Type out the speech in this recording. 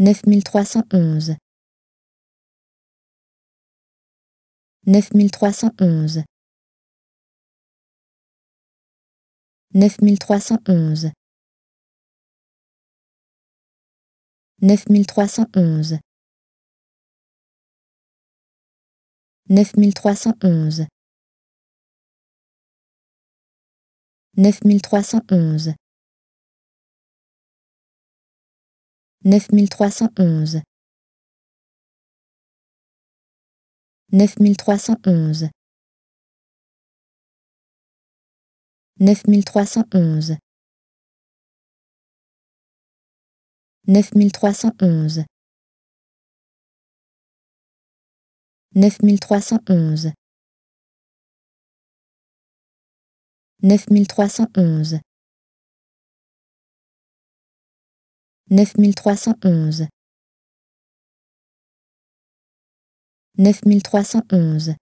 9311 9311 9311 9311 9311 9311 9311 9311 9311 9311 9311 9311 9311 9311